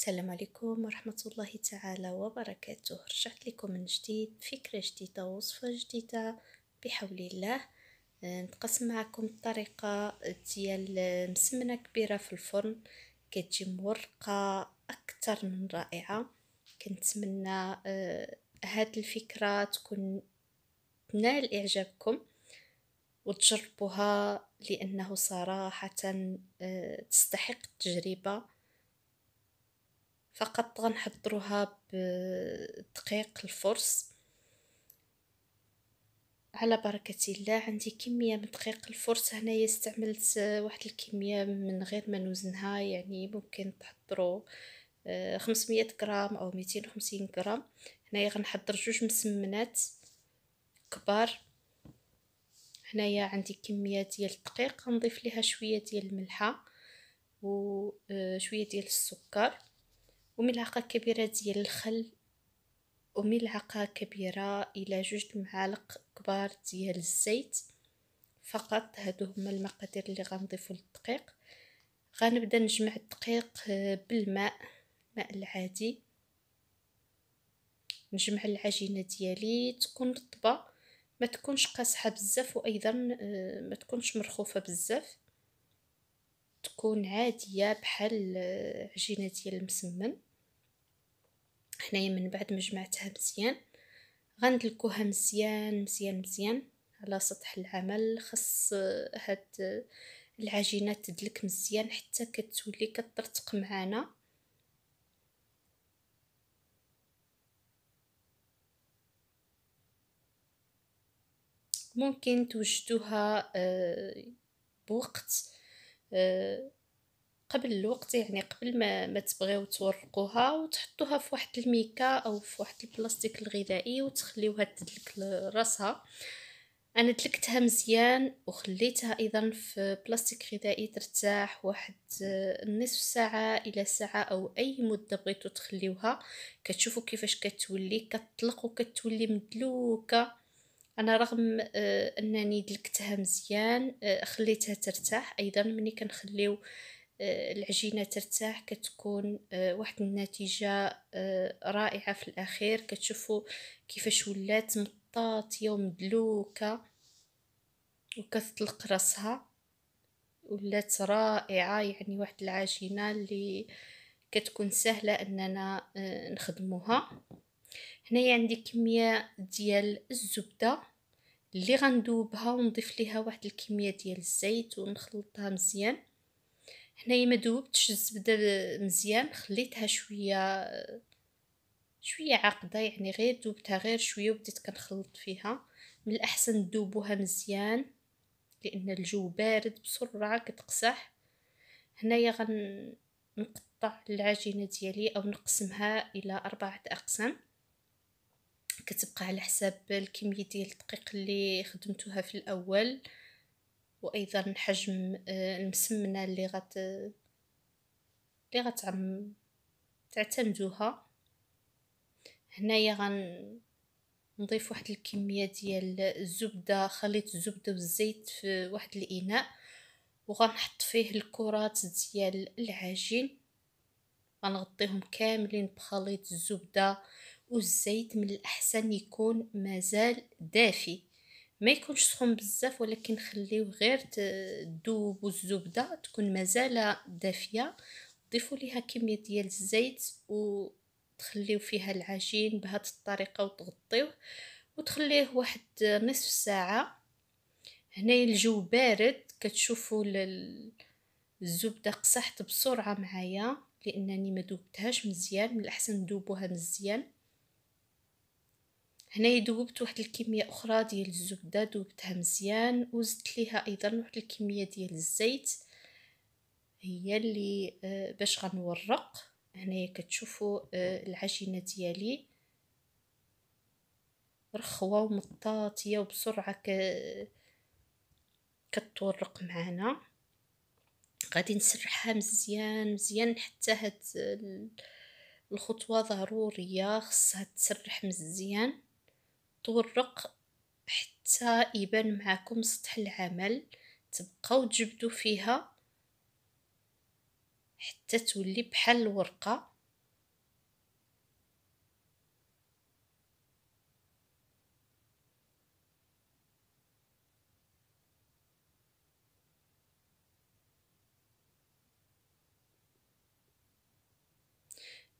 السلام عليكم ورحمة الله تعالى وبركاته رجعت لكم من جديد فكرة جديدة وصفة جديدة بحول الله آه، نتقسم معكم الطريقة ديال آه، مسمنة كبيرة في الفرن كتجي مورقة أكثر من رائعة كنتمنى آه، هاد الفكرة تكون تنال إعجابكم وتجربوها لأنه صراحة تستحق التجربة فقط غنحضروها بدقيق الفرص على بركة الله عندي كمية من دقيق الفرص هنايا استعملت واحد الكمية من غير ما نوزنها يعني ممكن تحضروا آه، خمسمية غرام او ميتين وخمسين غرام هنايا غنحضر جوج مسمنات كبار هنايا عندي كمية ديال الدقيق غنضيف ليها شوية ديال الملحة وشوية آه، ديال السكر وملعقة كبيرة ديال الخل وملعقة كبيرة إلى جوج معالق كبار ديال الزيت فقط هادو هما المقادير اللي غنضيفو للدقيق غنبدا نجمع الدقيق آه، بالماء الماء العادي نجمع العجينه ديالي تكون رطبه ما تكونش قاصحه بزاف وايضا آه، ما تكونش مرخوفه بزاف تكون عاديه بحال آه، عجينه ديال المسمن هنايا من بعد ما جمعتها مزيان غندلكوها مزيان مزيان مزيان على سطح العمل خاص آه، هاد آه، العجينه تدلك مزيان حتى كتولي كترتق معانا ممكن توجدوها آه، بوقت قبل الوقت يعني قبل ما, ما تبغيو تورقوها وتحطوها في واحد الميكا او في واحد البلاستيك الغذائي وتخليوها تدلك راسها انا دلكتها مزيان وخليتها ايضا في بلاستيك غذائي ترتاح واحد نصف ساعه الى ساعه او اي مده بغيتو تخليوها كتشوفوا كيفاش كتولي كتطلق وكتولي مدلوكه انا رغم آه، انني دلكتها مزيان آه، خليتها ترتاح ايضا ملي كنخليو آه، العجينة ترتاح كتكون آه، واحد النتيجة آه، رائعة في الأخير كتشوفوا كيفاش ولات مطاطية دلوكه وكتطلق راسها ولات رائعة يعني واحد العجينة اللي كتكون سهلة أننا نخدموها هنايا عندي كمية ديال الزبدة اللي غندوبها ونضيف ليها واحد الكمية ديال الزيت ونخلطها مزيان هنايا ما ذوبتش الزبده مزيان خليتها شويه شويه عقده يعني غير ذوبتها غير شويه وبديت كنخلط فيها من الاحسن تذوبوها مزيان لان الجو بارد بسرعه كتقسح هنايا غنقطع العجينه ديالي او نقسمها الى اربعه اقسام كتبقى على حساب الكميه ديال الدقيق اللي خدمتوها في الاول وايضا حجم آه، المسمنه اللي غت اللي غتعم تعتمدوها هنايا غن نضيف واحد الكميه ديال الزبده خليط الزبده والزيت في واحد الاناء وغنحط فيه الكرات ديال العجين غنغطيهم كاملين بخليط الزبده والزيت من الاحسن يكون مازال دافي ما يكونش سخون بزاف ولكن خليه غير تذوب الزبده تكون مازال دافيه ضيفوا ليها كميه ديال الزيت وتخليو فيها العجين بهذه الطريقه وتغطيوه وتخليه واحد نصف ساعه هنايا الجو بارد كتشوفوا الزبده قصحت بسرعه معايا لانني ما ذوبتهاش مزيان من الاحسن ذوبوها مزيان هنايا ذوبت واحد الكميه اخرى ديال الزبده ذوبتها مزيان وزدت ليها ايضا واحد الكميه ديال الزيت هي اللي آه، باش غنورق هنايا كتشوفوا آه، العجينه ديالي رخوه ومطاطيه وبسرعه ك كتورق معانا غادي نسرحها مزيان مزيان حتى هاد الخطوه ضروريه خصها تسرح مزيان تورق حتى يبان معكم سطح العمل تبقاو تجبدو فيها حتى تولي بحال الورقه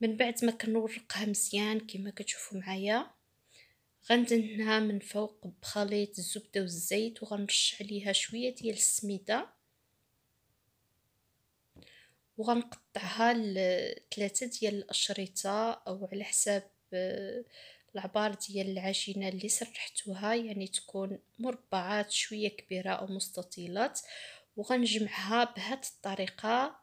من بعد ما كنورقها مزيان كما كتشوفوا معايا غندهنها من فوق بخليط الزبدة والزيت وغنرش عليها شوية ديال السميدة وغنقطعها لثلاثة ديال الأشرطة أو على حساب آه، العبار ديال العجينة اللي سرحتوها يعني تكون مربعات شوية كبيرة أو مستطيلات وغنجمعها بهاد الطريقة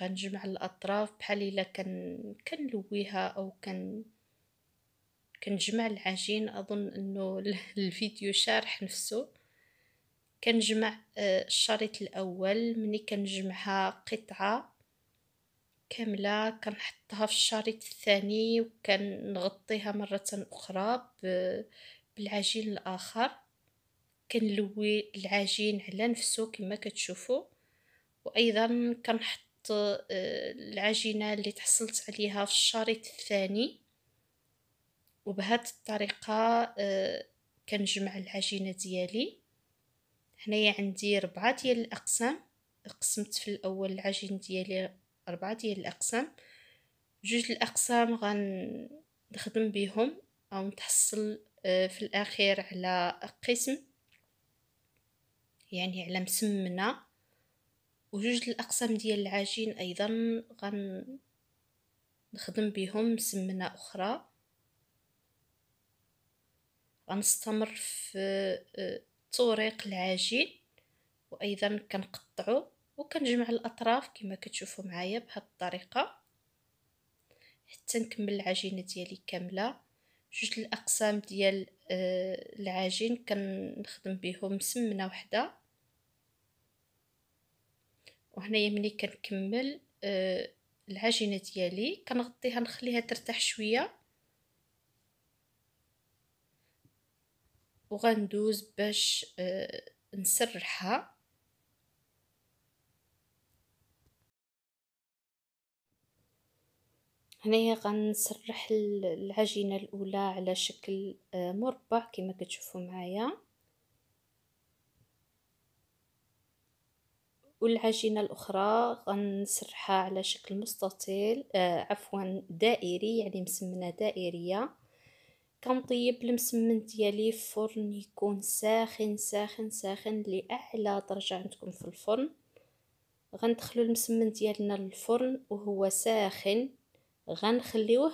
غنجمع الأطراف بحال إلا كن كنلويها أو كن كنجمع العجين اظن انه الفيديو شارح نفسه كنجمع آه، الشريط الاول ملي كنجمعها قطعه كامله كنحطها في الشريط الثاني وكنغطيها مره اخرى بالعجين الاخر كنلوي العجين على نفسه كما كتشوفوا وايضا كنحط آه، العجينه اللي تحصلت عليها في الشريط الثاني وبهاد الطريقة آه، كنجمع العجينة ديالي هنايا عندي ربعة ديال الأقسام قسمت في الأول العجين ديالي ربعة ديال الأقسام جوج الأقسام غن نخدم بهم أو نتحصل آه، في الأخير على قسم يعني على مسمنة وجوج الأقسام ديال العجين أيضا غن نخدم بهم مسمنة أخرى غنستمر في آه، طريق العجين وايضا كنقطعو وكنجمع الاطراف كما كتشوفوا معايا بهذه الطريقه حتى نكمل العجينه ديالي كامله جوج الاقسام ديال آه، العجين كنخدم بهم سمنه وحده وهنايا ملي كنكمل آه، العجينه ديالي كنغطيها نخليها ترتاح شويه وغندوز باش آه، نسرحها هنايا غنسرح العجينه الاولى على شكل آه، مربع كما كتشوفوا معايا والعجينه الاخرى غنسرحها على شكل مستطيل آه، عفوا دائري يعني مسمنه دائريه كنطيب المسمن ديالي في فرن يكون ساخن ساخن ساخن لاعلى درجه عندكم في الفرن غندخلو المسمن ديالنا للفرن وهو ساخن غنخليوه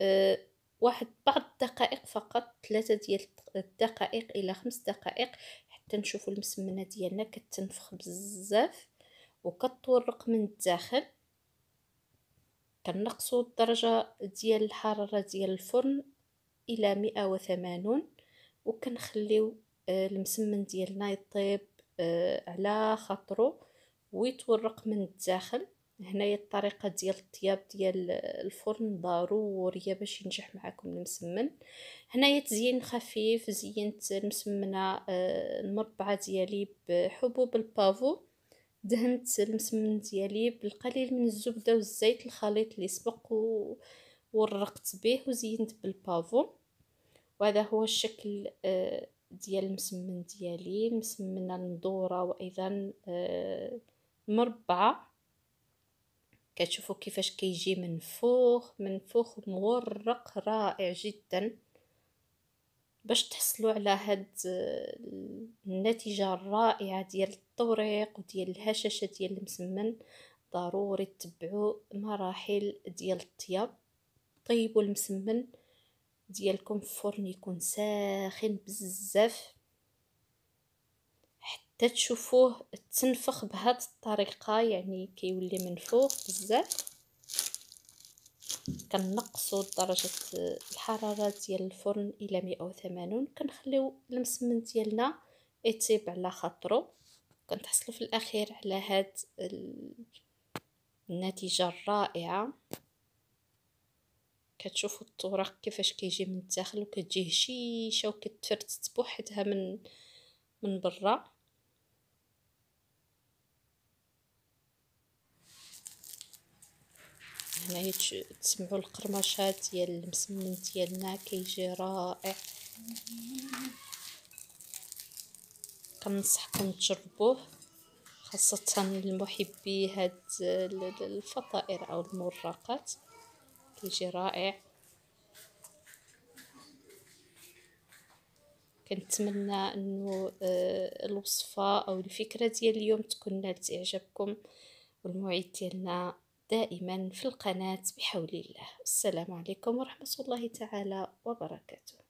أه واحد بعض الدقائق فقط ثلاثة ديال الدقائق الى خمس دقائق حتى نشوفو المسمنه ديالنا كتنفخ بزاف وكتورق من الداخل كنقصوا الدرجه ديال الحراره ديال الفرن الى مئة وكنخليو آه، المسمن ديالنا يطيب آه، على خاطرو ويتورق من الداخل هنايا الطريقه ديال الطياب ديال الفرن ضروريه باش ينجح معكم المسمن هنايا تزيين خفيف زينت المسمنه آه، المربعه ديالي بحبوب البافو دهنت المسمن ديالي بالقليل من الزبده والزيت الخليط اللي سبق و ورقت به وزينت بالبافون وهذا هو الشكل آه، ديال المسمن ديالي مسمنه المدوره وايضا آه، مربعه كتشوفوا كيفاش كيجي منفوخ منفوخ مورق رائع جدا باش تحصلوا على هاد آه، النتيجه الرائعه ديال التوريق وديال الهشاشه ديال المسمن ضروري تتبعوا مراحل ديال الطياب طيبوا المسمن ديالكم في الفرن يكون ساخن بزاف حتى تشوفوه تنفخ بهاد الطريقه يعني كيولي منفوخ بزاف كنقصوا درجه الحراره ديال الفرن الى 180 كنخليو المسمن ديالنا يطيب على خاطرو كنتحصلوا في الاخير على هاد النتيجه الرائعه كتشوفوا الطرق كيفاش كيجي من الداخل وكتجي هشيشه وكتفرتت بوحدها من من برا هنايا تسمعوا القرمشات ديال المسمن ديالنا كيجي رائع كنصحكم تجربوه خاصة لمحبي هاد الفطائر أو المرقات كل شيء رائع كنتمنى انه آه، الوصفه او الفكره ديال اليوم تكون نالت اعجابكم والموعد ديالنا دائما في القناه بحول الله السلام عليكم ورحمه الله تعالى وبركاته